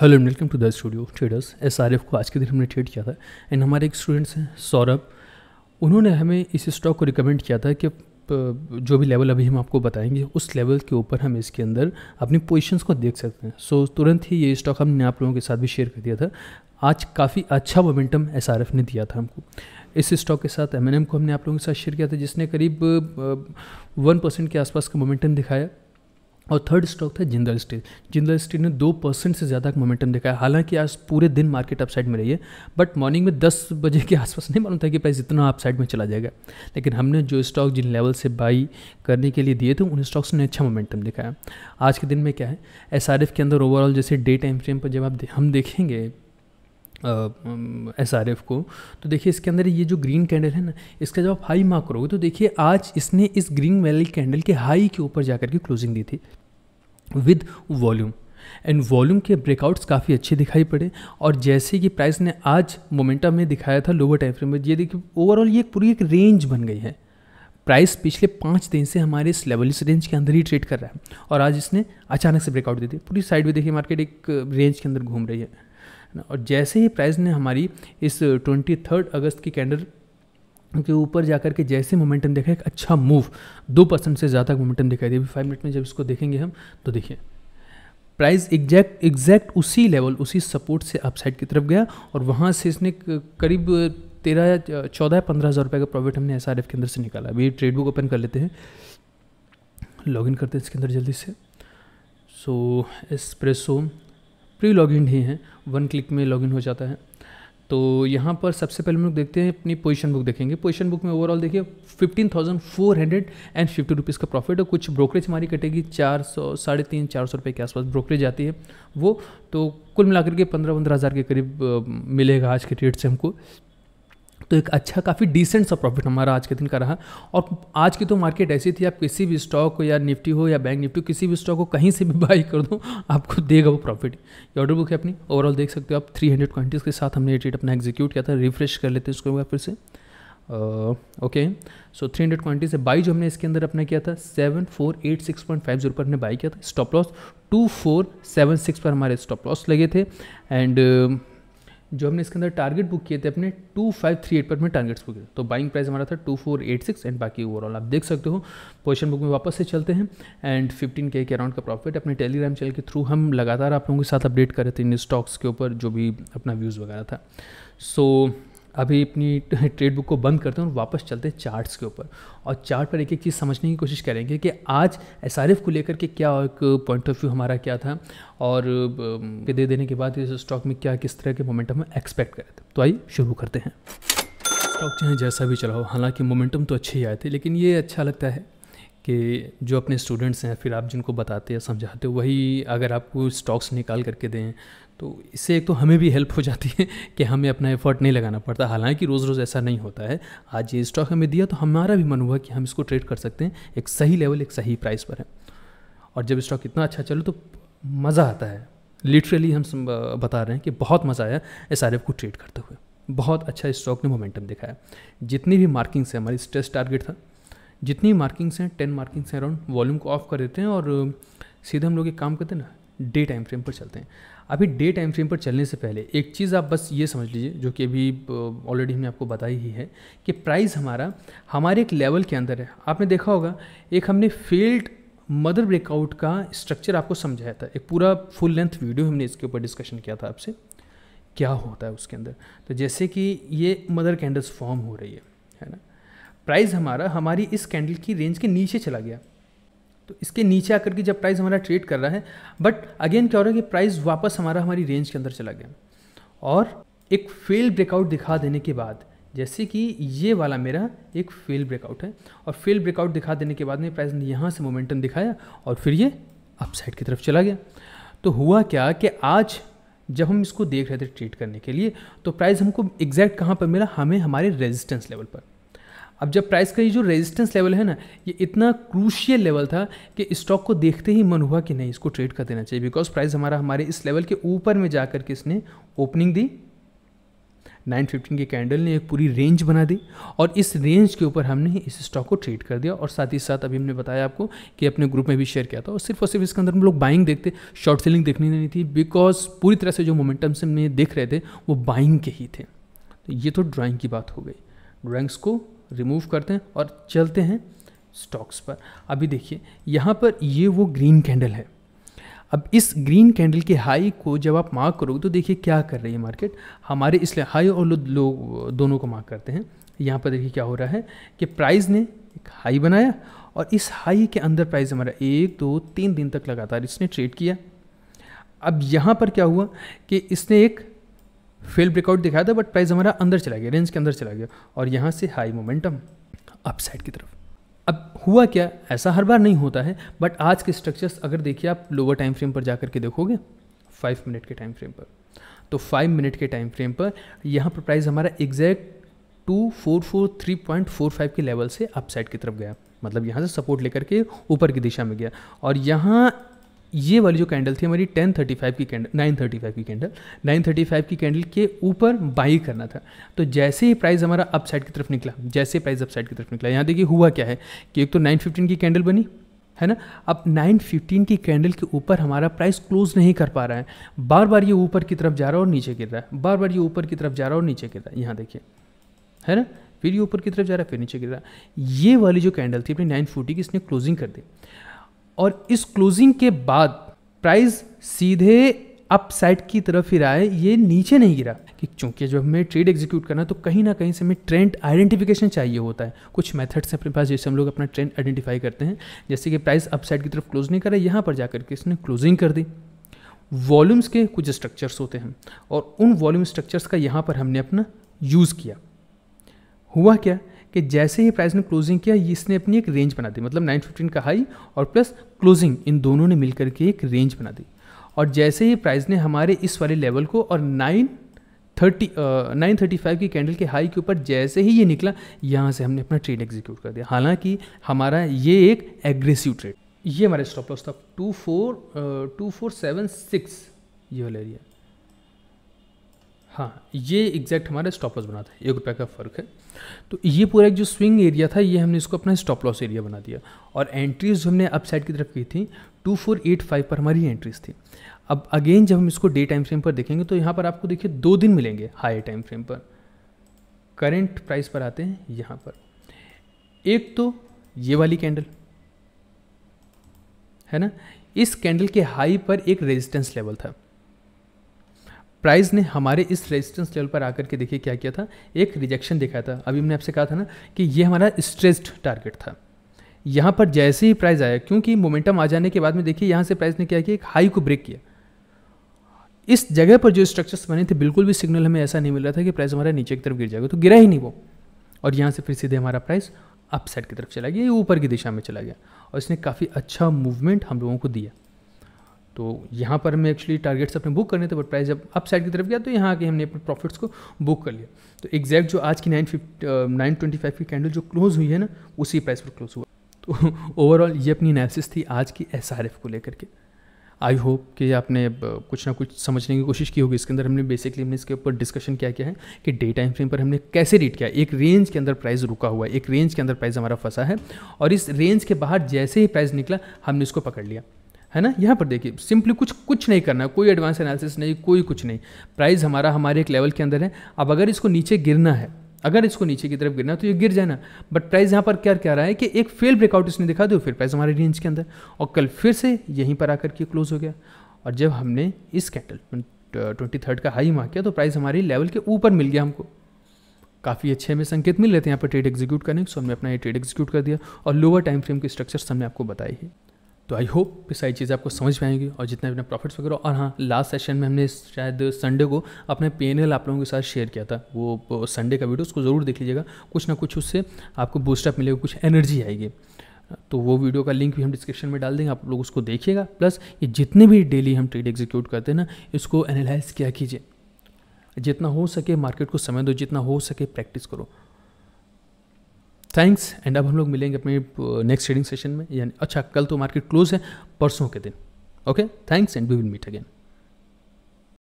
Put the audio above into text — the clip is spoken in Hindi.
hello and welcome to the studio traders S R F को आज के दिन हमने ट्रेड किया था एंड हमारे एक स्टूडेंट्स हैं सौरभ उन्होंने हमें इस स्टॉक को रिकमेंड किया था कि जो भी लेवल अभी हम आपको बताएंगे उस लेवल के ऊपर हम इसके अंदर अपनी पोजीशंस को देख सकते हैं सो so, तुरंत ही ये स्टॉक हमने आप लोगों के साथ भी शेयर कर दिया था आज काफ़ी अच्छा मोमेंटम एस आर एफ ने दिया था हमको इस स्टॉक के साथ एम एन एम को हमने आप लोगों के साथ शेयर किया था जिसने करीब वन परसेंट के आसपास का मोमेंटम दिखाया और थर्ड स्टॉक था जिंदल स्टील जिंदल स्टील ने दो परसेंट से ज़्यादा मोमेंटम दिखाया हालांकि आज पूरे दिन मार्केट अपसाइड में रही है बट मॉर्निंग में दस बजे के आसपास नहीं मालूम था कि प्राइस इतना अपसाइड में चला जाएगा लेकिन हमने जो स्टॉक जिन लेवल से बाई करने के लिए दिए थे उन स्टॉक्स ने अच्छा मोमेंटम दिखाया आज के दिन में क्या है एस के अंदर ओवरऑल जैसे डे टाइम फ्रेम पर जब आप हम देखेंगे एस आर एफ को तो देखिए इसके अंदर ये जो ग्रीन कैंडल है ना इसका जब आप हाई मार्क करोगे तो देखिए आज इसने इस ग्रीन वैली कैंडल के हाई के ऊपर जा कर के क्लोजिंग दी थी विद वॉल्यूम एंड वॉल्यूम के ब्रेकआउट्स काफ़ी अच्छे दिखाई पड़े और जैसे कि प्राइस ने आज मोमेंटम में दिखाया था लोअर टाइम फ्रेम में ये देखिए ओवरऑल ये पूरी एक रेंज बन गई है प्राइस पिछले पाँच दिन से हमारे इस लेवल इस रेंज के अंदर ही ट्रेड कर रहा है और आज इसने अचानक से ब्रेकआउट दे दी पूरी साइड में देखिए मार्केट एक रेंज के अंदर घूम रही है और जैसे ही प्राइस ने हमारी इस ट्वेंटी थर्ड अगस्त की कैंडल के ऊपर जाकर के जैसे मोमेंटम देखा एक अच्छा मूव दो परसेंट से ज़्यादा मोमेंटम दिखाई दी फाइव मिनट में जब इसको देखेंगे हम तो देखिए प्राइस एग्जैक्ट एग्जैक्ट उसी लेवल उसी सपोर्ट से अपसाइड की तरफ गया और वहाँ से इसने करीब तेरह चौदह पंद्रह हज़ार रुपये का प्रॉफिट हमने एस के अंदर से निकाला अभी ट्रेड बुक ओपन कर लेते हैं लॉगिन करते हैं इसके अंदर जल्दी से so so, espresso pre login ही है वन क्लिक में लॉगिन हो जाता है तो यहाँ पर सबसे पहले हम लोग देखते हैं अपनी पोजीशन बुक देखेंगे पोजीशन बुक में ओवरऑल देखिए fifteen thousand four hundred and fifty rupees का प्रॉफिट और कुछ ब्रोकरेज हमारी कटेगी चार सौ साढ़े तीन चार सौ रुपये के आसपास ब्रोकरेज आती है वो तो कुल मिलाकर के पंद्रह पंद्रह हज़ार के करीब मिलेगा आज के रेट से हमको तो एक अच्छा काफ़ी डिसेंट सा प्रॉफिट हमारा आज के दिन का रहा और आज की तो मार्केट ऐसी थी आप किसी भी स्टॉक को या निफ्टी हो या बैंक निफ्टी किसी भी स्टॉक को कहीं से भी बाई कर दो आपको देगा वो प्रॉफिट ये ऑर्डर बुक है अपनी ओवरऑल देख सकते हो आप थ्री हंड्रेड क्वेंटीज के साथ हमने ये ट्रेड अपना एग्जीक्यूट किया था रिफ्रेश कर लेते उसको फिर से okay so three hundred twenty से बाई जो हमने इसके अंदर अपना किया था seven four eight six point five zero पर हमने बाई किया था stop loss two four seven six पर हमारे स्टॉप लॉस लगे थे एंड uh, जो हमने इसके अंदर टारगेट बुक किए थे अपने टू फाइव थ्री एट पर में टारगेट्स बुक किए तो बाइंग प्राइस हमारा था two four eight six and बाकी ओवरऑल आप देख सकते हो पोजिशन बुक में वापस से चलते हैं एंड फिफ्टीन के अराउंड का प्रॉफिट अपने टेलीग्राम चैनल के थ्रू हम लगातार आप लोगों के साथ अपडेट कर रहे थे इन स्टॉक्स के ऊपर जो भी अपना व्यूज़ वगैरह था सो so, अभी अपनी ट्रेड बुक को बंद करते हैं और वापस चलते हैं चार्ट्स के ऊपर और चार्ट पर एक एक चीज़ समझने की कोशिश करेंगे कि आज एस को लेकर के क्या एक पॉइंट ऑफ व्यू हमारा क्या था और दे देने के बाद इस स्टॉक में क्या किस तरह के मोमेंटम हम एक्सपेक्ट करें थे तो आइए शुरू करते हैं स्टॉक चाहे जैसा भी चलाओ हालांकि मोमेंटम तो अच्छे ही आए थे लेकिन ये अच्छा लगता है कि जो अपने स्टूडेंट्स हैं फिर आप जिनको बताते हैं समझाते हो वही अगर आपको स्टॉक्स निकाल करके दें तो इससे एक तो हमें भी हेल्प हो जाती है कि हमें अपना एफर्ट नहीं लगाना पड़ता हालांकि रोज़ रोज़ ऐसा नहीं होता है आज ये स्टॉक हमें दिया तो हमारा भी मन हुआ कि हम इसको ट्रेड कर सकते हैं एक सही लेवल एक सही प्राइस पर है और जब स्टॉक इतना अच्छा चलो तो मज़ा आता है लिटरली हम बता रहे हैं कि बहुत मज़ा आया एस को ट्रेड करते हुए बहुत अच्छा स्टॉक ने मोमेंटम दिखाया जितनी भी मार्किंग्स है हमारी स्ट्रेस टारगेट था जितनी मार्किंग्स हैं टेन मार्किंग्स हैं अराउंड वॉल्यूम को ऑफ कर देते हैं और सीधे हम लोग एक काम करते हैं ना डे टाइम फ्रेम पर चलते हैं अभी डे टाइम फ्रेम पर चलने से पहले एक चीज़ आप बस ये समझ लीजिए जो कि अभी ऑलरेडी हमने आपको बताई ही है कि प्राइस हमारा हमारे एक लेवल के अंदर है आपने देखा होगा एक हमने फेल्ड मदर ब्रेकआउट का स्ट्रक्चर आपको समझाया था एक पूरा फुल लेंथ वीडियो हमने इसके ऊपर डिस्कशन किया था आपसे क्या होता है उसके अंदर तो जैसे कि ये मदर कैंडल्स फॉर्म हो रही है है ना प्राइस हमारा हमारी इस कैंडल की रेंज के नीचे चला गया तो इसके नीचे आकर के जब प्राइस हमारा ट्रेड कर रहा है बट अगेन क्या हो रहा है कि प्राइस वापस हमारा हमारी रेंज के अंदर चला गया और एक फेल ब्रेकआउट दिखा देने के बाद जैसे कि ये वाला मेरा एक फेल ब्रेकआउट है और फेल ब्रेकआउट दिखा देने के बाद में प्राइस ने यहाँ से मोमेंटम दिखाया और फिर ये अपसाइड की तरफ चला गया तो हुआ क्या कि आज जब हम इसको देख रहे थे ट्रेड करने के लिए तो प्राइस हमको एग्जैक्ट कहाँ पर मिला हमें हमारे रेजिस्टेंस लेवल पर अब जब प्राइस का ये जो रेजिस्टेंस लेवल है ना ये इतना क्रूशियल लेवल था कि स्टॉक को देखते ही मन हुआ कि नहीं इसको ट्रेड कर देना चाहिए बिकॉज प्राइस हमारा हमारे इस लेवल के ऊपर में जाकर के इसने ओपनिंग दी 915 के कैंडल ने एक पूरी रेंज बना दी और इस रेंज के ऊपर हमने इस स्टॉक को ट्रेड कर दिया और साथ ही साथ अभी हमने बताया आपको कि अपने ग्रुप में भी शेयर किया था और सिर्फ और सिर्फ इसके अंदर हम लोग बाइंग देखते शॉर्ट सेलिंग देखने नहीं थी बिकॉज पूरी तरह से जो मोमेंटम से में देख रहे थे वो बाइंग के ही थे तो ये तो ड्राइंग की बात हो गई ड्राइंग्स को रिमूव करते हैं और चलते हैं स्टॉक्स पर अभी देखिए यहाँ पर ये वो ग्रीन कैंडल है अब इस ग्रीन कैंडल के हाई को जब आप मार्क करोगे तो देखिए क्या कर रही है मार्केट हमारे इसलिए हाई और लो, लो दोनों को मार्क करते हैं यहाँ पर देखिए क्या हो रहा है कि प्राइस ने एक हाई बनाया और इस हाई के अंदर प्राइस हमारा एक दो तीन दिन तक लगातार इसने ट्रेड किया अब यहाँ पर क्या हुआ कि इसने एक फेल ब्रेकआउट दिखाया था बट प्राइस हमारा अंदर चला गया रेंज के अंदर चला गया और यहाँ से हाई मोमेंटम अपसाइड की तरफ अब हुआ क्या ऐसा हर बार नहीं होता है बट आज के स्ट्रक्चर्स अगर देखिए आप लोअर टाइम फ्रेम पर जा के देखोगे फाइव मिनट के टाइम फ्रेम पर तो फाइव मिनट के टाइम फ्रेम पर यहाँ पर प्राइस हमारा exact two four four three point four five के लेवल से अपसाइड की तरफ गया मतलब यहाँ से सपोर्ट लेकर के ऊपर की दिशा में गया और यहाँ ये वाली जो कैंडल थी हमारी 1035 की कैंडल 935 की कैंडल 935 की कैंडल के ऊपर बाई करना था तो जैसे ही प्राइस हमारा अपसाइड की तरफ निकला जैसे प्राइस अपसाइड की तरफ निकला यहाँ देखिए हुआ क्या है कि एक तो 915 की कैंडल बनी है ना अब 915 की कैंडल के ऊपर हमारा प्राइस क्लोज नहीं कर पा रहा है बार बार ये ऊपर की तरफ जा रहा है और नीचे गिर रहा है बार बार ये ऊपर की तरफ जा रहा है और नीचे गिर रहा है यहाँ देखिए है ना फिर ये ऊपर की तरफ जा रहा है फिर नीचे गिर रहा है ये वाली जो कैंडल थी अपनी नाइन फोर्टी की इसने क्लोजिंग कर दी और इस क्लोजिंग के बाद प्राइस सीधे अप साइड की तरफ ही रहा है ये नीचे नहीं गिरा कि चूंकि जब हमें ट्रेड एग्जीक्यूट करना है तो कहीं ना कहीं से हमें ट्रेंड आइडेंटिफिकेशन चाहिए होता है कुछ मेथड्स हैं अपने पास जैसे हम लोग अपना ट्रेंड आइडेंटिफाई करते हैं जैसे कि प्राइस अप साइड की तरफ क्लोज नहीं करा यहाँ पर जाकर के इसने क्लोजिंग कर दी वॉल्यूम्स के कुछ स्ट्रक्चर्स होते हैं और उन वॉल्यूम स्ट्रक्चर्स का यहाँ पर हमने अपना यूज़ किया हुआ क्या कि जैसे ही प्राइस ने क्लोजिंग किया इसने अपनी एक रेंज बना दी मतलब 915 का हाई और प्लस क्लोजिंग इन दोनों ने मिलकर के एक रेंज बना दी और जैसे ही प्राइस ने हमारे इस वाले लेवल को और nine thirty nine thirty five की कैंडल के हाई के ऊपर जैसे ही ये निकला यहाँ से हमने अपना ट्रेड एग्जीक्यूट कर दिया हालांकि हमारा ये एक एग्रेसिव ट्रेड ये हमारा स्टॉप लॉस था two four two four seven six ये वाला एरिया हाँ ये एग्जैक्ट हमारा स्टॉप लॉस बना था एक रुपये का फ़र्क है तो ये पूरा एक जो स्विंग एरिया था ये हमने इसको अपना स्टॉप लॉस एरिया बना दिया और एंट्रीज जो हमने अपसाइड की तरफ की थी टू फोर एट फाइव पर हमारी एंट्रीज थी अब अगेन जब हम इसको डे टाइम फ्रेम पर देखेंगे तो यहाँ पर आपको देखिए दो दिन मिलेंगे हाई टाइम फ्रेम पर करेंट प्राइस पर आते हैं यहाँ पर एक तो ये वाली कैंडल है ना इस कैंडल के हाई पर एक रेजिस्टेंस लेवल था प्राइस ने हमारे इस रेजिस्टेंस लेवल पर आकर के देखिए क्या किया था एक रिजेक्शन दिखाया था अभी हमने आपसे कहा था ना कि ये हमारा स्ट्रेस्ड टारगेट था यहाँ पर जैसे ही प्राइस आया क्योंकि मोमेंटम आ जाने के बाद में देखिए यहाँ से प्राइस ने क्या किया एक हाई को ब्रेक किया इस जगह पर जो स्ट्रक्चर्स बने थे बिल्कुल भी सिग्नल हमें ऐसा नहीं मिल रहा था कि प्राइस हमारा नीचे की तरफ गिर जाएगा तो गिरा ही नहीं वो और यहाँ से फिर सीधे हमारा प्राइस अपसाइड की तरफ चला गया ये ऊपर की दिशा में चला गया और इसने काफ़ी अच्छा मूवमेंट हम लोगों को दिया तो यहाँ पर हमें एक्चुअली टारगेट्स अपने बुक करने थे बट प्राइस जब अप साइड की तरफ गया तो यहाँ आके हमने अपने प्रॉफिट्स को बुक कर लिया तो एग्जैक्ट जो आज की nine fifty nine twenty five की कैंडल जो क्लोज़ हुई है ना उसी प्राइस पर क्लोज़ हुआ तो ओवरऑल ये अपनी एनालिसिस थी आज की एस को लेकर के आई होप कि आपने कुछ ना कुछ समझने की कोशिश की होगी इसके अंदर हमने बेसिकली हमने इसके ऊपर डिस्कशन क्या किया है कि डे टाइम फ्रेम पर हमने कैसे रीड किया एक रेंज के अंदर प्राइस रुका हुआ है एक रेंज के अंदर प्राइस हमारा फंसा है और इस रेंज के बाहर जैसे ही प्राइस निकला हमने इसको पकड़ लिया है ना यहाँ पर देखिए सिंपली कुछ कुछ नहीं करना कोई एडवांस एनालिसिस नहीं कोई कुछ नहीं प्राइस हमारा हमारे एक लेवल के अंदर है अब अगर इसको नीचे गिरना है अगर इसको नीचे की तरफ गिरना है तो ये गिर जाना बट प्राइस यहाँ पर क्या कह रहा है कि एक फेल ब्रेकआउट इसने दिखा दो फिर प्राइस हमारे रेंज के अंदर और कल फिर से यहीं पर आकर के क्लोज हो गया और जब हमने इस कैटल ट्वेंटी थर्ड का हाई मार किया तो प्राइस हमारी लेवल के ऊपर मिल गया हमको काफ़ी अच्छे हमें संकेत मिल रहे थे यहाँ पर ट्रेड एग्जीक्यूट करने सो हमने अपना ये ट्रेड एग्जीक्यूट कर दिया और लोअर टाइम फ्रेम के स्ट्रक्चर हमने आपको बताई है तो आई होप ये सारी चीज़ें आपको समझ में आएंगी और जितने अपने प्रॉफिट्स वगैरह और हाँ लास्ट सेशन में हमने शायद संडे को अपने पी आप लोगों के साथ शेयर किया था वो संडे का वीडियो उसको ज़रूर देख लीजिएगा कुछ ना कुछ उससे आपको बूस्टअप मिलेगा कुछ एनर्जी आएगी तो वो वीडियो का लिंक भी हम डिस्क्रिप्शन में डाल देंगे आप लोग उसको देखिएगा प्लस ये जितने भी डेली हम ट्रेड एग्जीक्यूट करते हैं ना इसको एनालाइज किया कीजिए जितना हो सके मार्केट को समय दो जितना हो सके प्रैक्टिस करो थैंक्स एंड अब हम लोग मिलेंगे अपने नेक्स्ट ट्रेडिंग सेशन में यानी अच्छा कल तो मार्केट क्लोज है परसों के दिन okay thanks and we will meet again